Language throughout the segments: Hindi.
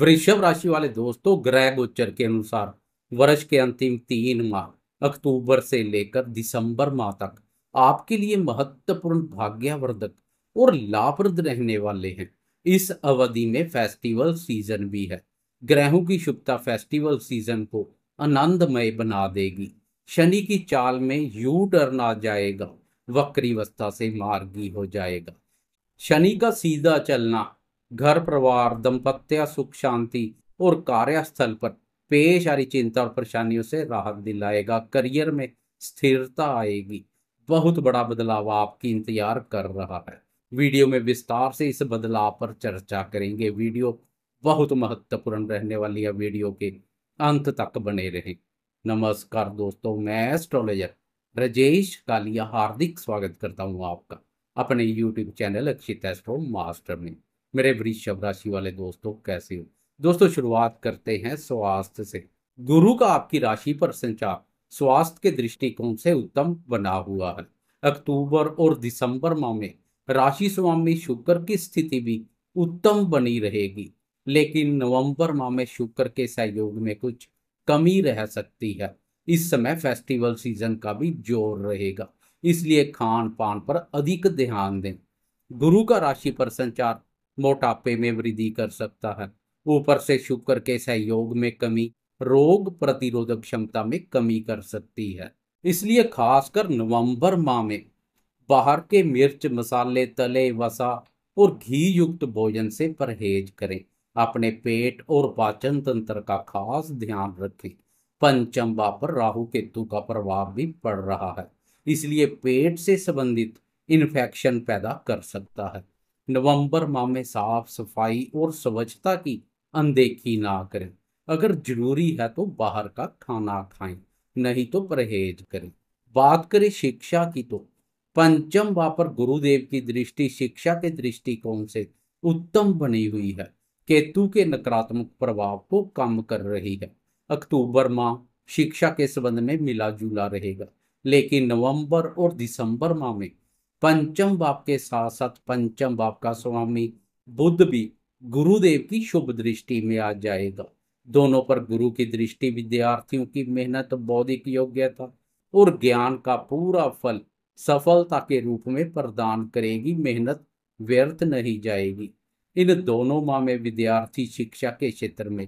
वृषभ राशि वाले दोस्तों ग्रह गोचर के अनुसार वर्ष के अंतिम तीन माह अक्टूबर से लेकर दिसंबर माह तक आपके लिए महत्वपूर्ण भाग्यवर्धक और लाभप्रद रहने वाले हैं इस अवधि में फेस्टिवल सीजन भी है ग्रहों की शुभता फेस्टिवल सीजन को आनंदमय बना देगी शनि की चाल में यू टर्न आ जाएगा वक्रीवस्था से मार्गी हो जाएगा शनि का सीधा चलना घर परिवार दंपत्य सुख शांति और कार्यस्थल पर पेश आ रही चिंता और परेशानियों से राहत दिलाएगा करियर में स्थिरता आएगी बहुत बड़ा बदलाव आपकी इंतजार कर रहा है वीडियो में विस्तार से इस बदलाव पर चर्चा करेंगे वीडियो बहुत महत्वपूर्ण रहने वाली है वीडियो के अंत तक बने रहे नमस्कार दोस्तों मैं एस्ट्रोलॉजर रजेश कालिया हार्दिक स्वागत करता हूं आपका अपने YouTube channel Akshit astro master में मेरे वृषभ राशि वाले दोस्तों कैसे हो दोस्तों शुरुआत करते हैं स्वास्थ्य से गुरु का आपकी राशि पर संचार स्वास्थ्य के दृष्टिकोण से उत्तम बना हुआ है अक्टूबर और दिसंबर माह में राशि स्वामी शुक्र की स्थिति भी उत्तम बनी रहेगी लेकिन नवंबर माह में शुक्र के सहयोग में कुछ कमी रह सकती है इस समय फेस्टिवल सीजन का भी जोर रहेगा इसलिए खान पान पर अधिक ध्यान दें गुरु का राशि पर संचार मोटापे में वृद्धि कर सकता है ऊपर से शुक्र के सहयोग में कमी रोग प्रतिरोधक क्षमता में कमी कर सकती है इसलिए खासकर नवंबर माह में बाहर के मिर्च मसाले तले वसा और घी युक्त भोजन से परहेज करें अपने पेट और पाचन तंत्र का खास ध्यान रखें पंचम पर राहु केतु का प्रभाव भी पड़ रहा है इसलिए पेट से संबंधित इन्फेक्शन पैदा कर सकता है नवंबर माह में साफ सफाई और स्वच्छता की अनदेखी ना करें अगर जरूरी है तो बाहर का खाना खाएं नहीं तो परहेज करें बात करें शिक्षा की तो पंचम भाव पर गुरुदेव की दृष्टि शिक्षा के दृष्टिकोण से उत्तम बनी हुई है केतु के नकारात्मक प्रभाव को कम कर रही है अक्टूबर माह शिक्षा के संबंध में मिला जुला रहेगा लेकिन नवंबर और दिसंबर माह में पंचम बाप के साथ साथ पंचम बाप का स्वामी बुद्ध भी गुरुदेव की शुभ दृष्टि में आ जाएगा दोनों पर गुरु की दृष्टि विद्यार्थियों की मेहनत बौद्धिक योग्यता और ज्ञान का पूरा फल सफलता के रूप में प्रदान करेगी मेहनत व्यर्थ नहीं जाएगी इन दोनों माह में विद्यार्थी शिक्षा के क्षेत्र में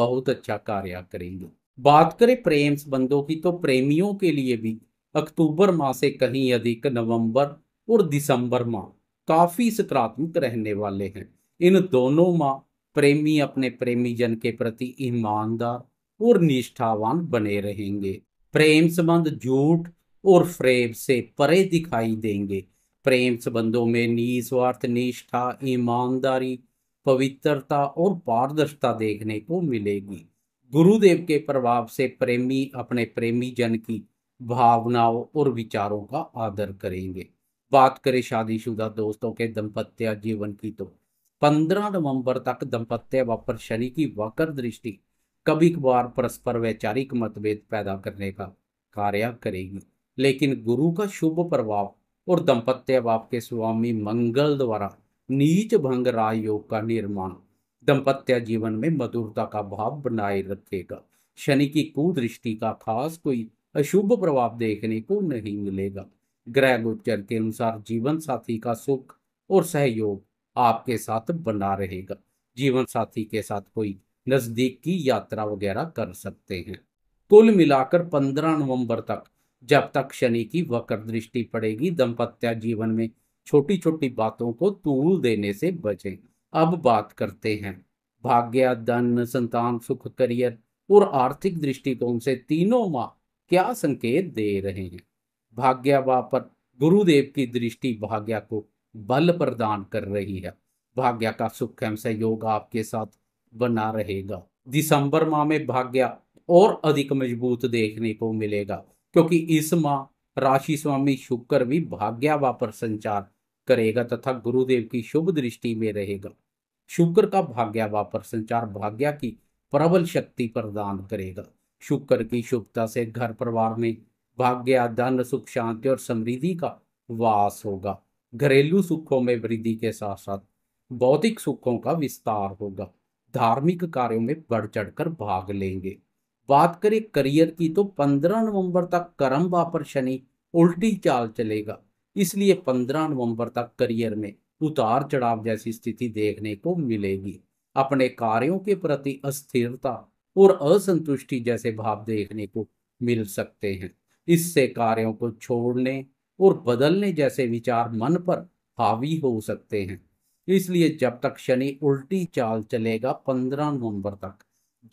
बहुत अच्छा कार्य करेंगे बात करें प्रेम संबंधों की तो प्रेमियों के लिए भी अक्टूबर माह से कहीं अधिक नवंबर और दिसंबर माह काफी सकारात्मक रहने वाले हैं इन दोनों माह प्रेमी अपने प्रेमी जन के प्रति ईमानदार और निष्ठावान बने रहेंगे प्रेम संबंध झूठ और फ्रेब से परे दिखाई देंगे प्रेम संबंधों में निस्वार्थ निष्ठा ईमानदारी पवित्रता और पारदर्शिता देखने को मिलेगी गुरुदेव के प्रभाव से प्रेमी अपने प्रेमी जन की भावनाओं और विचारों का आदर करेंगे बात करें शादीशुदा दोस्तों के दंपत्य जीवन की तो 15 नवंबर तक दंपत्य व पर शनि की वक्र दृष्टि कभी कभार परस्पर वैचारिक मतभेद पैदा करने का कार्य करेगी लेकिन गुरु का शुभ प्रभाव और दंपत्य बाप के स्वामी मंगल द्वारा नीच भंग राजयोग का निर्माण दंपत्य जीवन में मधुरता का भाव बनाए रखेगा शनि की कुदृष्टि का खास कोई अशुभ प्रभाव देखने को नहीं मिलेगा ग्रह गोचर के अनुसार जीवन साथी का सुख और सहयोग आपके साथ बना रहेगा जीवन साथी के साथ कोई नजदीक की यात्रा वगैरह कर सकते हैं कुल मिलाकर 15 नवंबर तक जब तक शनि की वक्र दृष्टि पड़ेगी दंपत्या जीवन में छोटी छोटी बातों को तूल देने से बचें अब बात करते हैं भाग्य धन संतान सुख करियर और आर्थिक दृष्टिकोण से तीनों माह क्या संकेत दे रहे हैं भाग्यावा पर गुरुदेव की दृष्टि भाग्या को बल प्रदान कर रही है भाग्या का सुख एवं सहयोग आपके साथ बना रहेगा दिसंबर माह में भाग्या और अधिक मजबूत देखने को मिलेगा क्योंकि इस माह राशि स्वामी शुक्र भी भाग्यावा वापर संचार करेगा तथा गुरुदेव की शुभ दृष्टि में रहेगा शुक्र का भाग्यावा वापर संचार भाग्या की प्रबल शक्ति प्रदान करेगा शुक्र की शुभता से घर परिवार में भाग्य धन सुख शांति और समृद्धि का वास होगा घरेलू सुखों में वृद्धि के साथ साथ बौद्धिक सुखों का विस्तार होगा धार्मिक कार्यों में बढ़ चढ़कर भाग लेंगे बात करें करियर की तो 15 नवंबर तक कर्म वापर शनि उल्टी चाल चलेगा इसलिए 15 नवंबर तक करियर में उतार चढ़ाव जैसी स्थिति देखने को मिलेगी अपने कार्यों के प्रति अस्थिरता और असंतुष्टि जैसे भाव देखने को मिल सकते हैं इससे कार्यों को छोड़ने और बदलने जैसे विचार मन पर हावी हो सकते हैं इसलिए जब तक शनि उल्टी चाल चलेगा पंद्रह नवंबर तक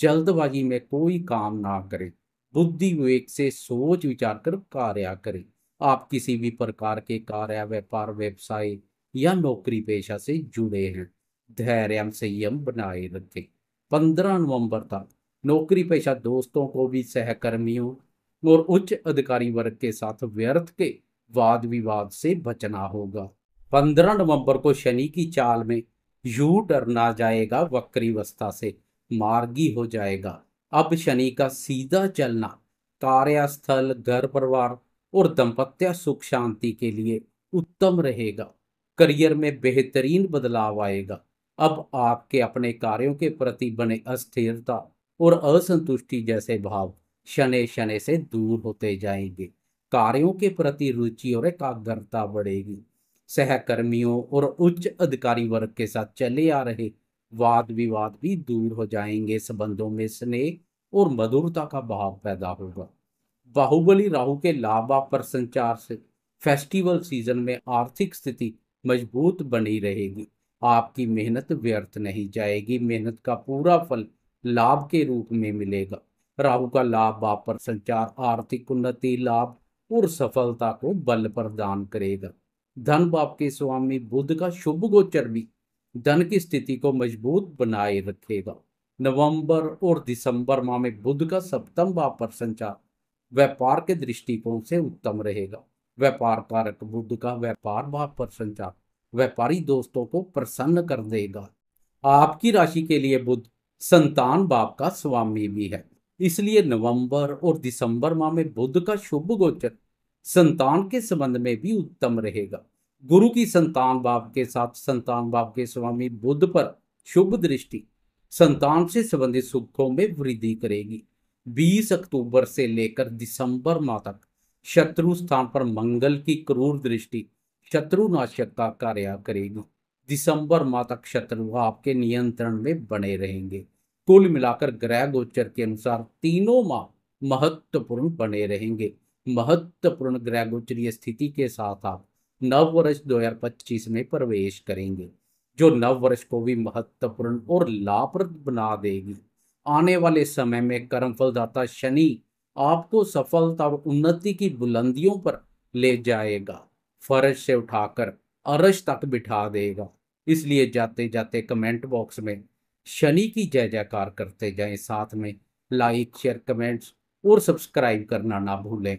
जल्दबाजी में कोई काम ना करें बुद्धि विवेक से सोच विचार कर कार्य करें आप किसी भी प्रकार के कार्य व्यापार व्यवसाय या नौकरी पेशा से जुड़े हैं धैर्य संयम बनाए रखें पंद्रह नवंबर तक नौकरी पेशा दोस्तों को भी सहकर्मियों और उच्च अधिकारी वर्ग के साथ व्यर्थ के वाद विवाद से बचना होगा पंद्रह नवंबर को शनि की चाल में यू डरना जाएगा वक्रीवस्था से मार्गी हो जाएगा अब शनि का सीधा चलना कार्यस्थल घर परिवार और दंपत्य सुख शांति के लिए उत्तम रहेगा करियर में बेहतरीन बदलाव आएगा अब आपके अपने कार्यों के प्रति बने अस्थिरता और असंतुष्टि जैसे भाव शने शने से दूर होते जाएंगे कार्यों के प्रति रुचि और एकाग्रता बढ़ेगी सहकर्मियों और उच्च अधिकारी वर्ग के साथ चले आ रहे वाद विवाद भी दूर हो जाएंगे संबंधों में स्नेह और मधुरता का भाव पैदा होगा बाहुबली राहु के लाभा पर संचार से फेस्टिवल सीजन में आर्थिक स्थिति मजबूत बनी रहेगी आपकी मेहनत व्यर्थ नहीं जाएगी मेहनत का पूरा फल लाभ के रूप में मिलेगा राहु का लाभ वापर संचार आर्थिक उन्नति लाभ और सफलता को बल प्रदान करेगा धन बाप के स्वामी बुद्ध का शुभ गोचर भी धन की स्थिति को मजबूत बनाए रखेगा नवंबर और दिसंबर माह में बुद्ध का सप्तम भाव संचार व्यापार के दृष्टिकोण से उत्तम रहेगा व्यापार कारक बुद्ध का व्यापार भाव संचार व्यापारी दोस्तों को प्रसन्न कर देगा आपकी राशि के लिए बुद्ध संतान बाप का स्वामी भी है इसलिए नवंबर और दिसंबर माह में बुद्ध का शुभ गोचर संतान के संबंध में भी उत्तम रहेगा गुरु की संतान बाप के साथ संतान बाप के स्वामी बुद्ध पर शुभ दृष्टि संतान से संबंधित सुखों में वृद्धि करेगी 20 अक्टूबर से लेकर दिसंबर माह तक शत्रु स्थान पर मंगल की क्रूर दृष्टि शत्रुनाशक का कार्य करेगी दिसंबर माह तक शत्रु आपके नियंत्रण में बने रहेंगे कुल मिलाकर ग्रह गोचर के अनुसार तीनों माह महत्वपूर्ण बने रहेंगे महत्वपूर्ण ग्रह गोचरीय स्थिति के साथ आप नव वर्ष 2025 में प्रवेश करेंगे जो नव वर्ष को भी महत्वपूर्ण और लाभप्रद बना देगी आने वाले समय में कर्म फलदाता शनि आपको सफलता और उन्नति की बुलंदियों पर ले जाएगा फर्श से उठाकर अरश तक बिठा देगा इसलिए जाते जाते कमेंट बॉक्स में शनि की जय जयकार करते जाएं साथ में लाइक शेयर कमेंट्स और सब्सक्राइब करना ना भूलें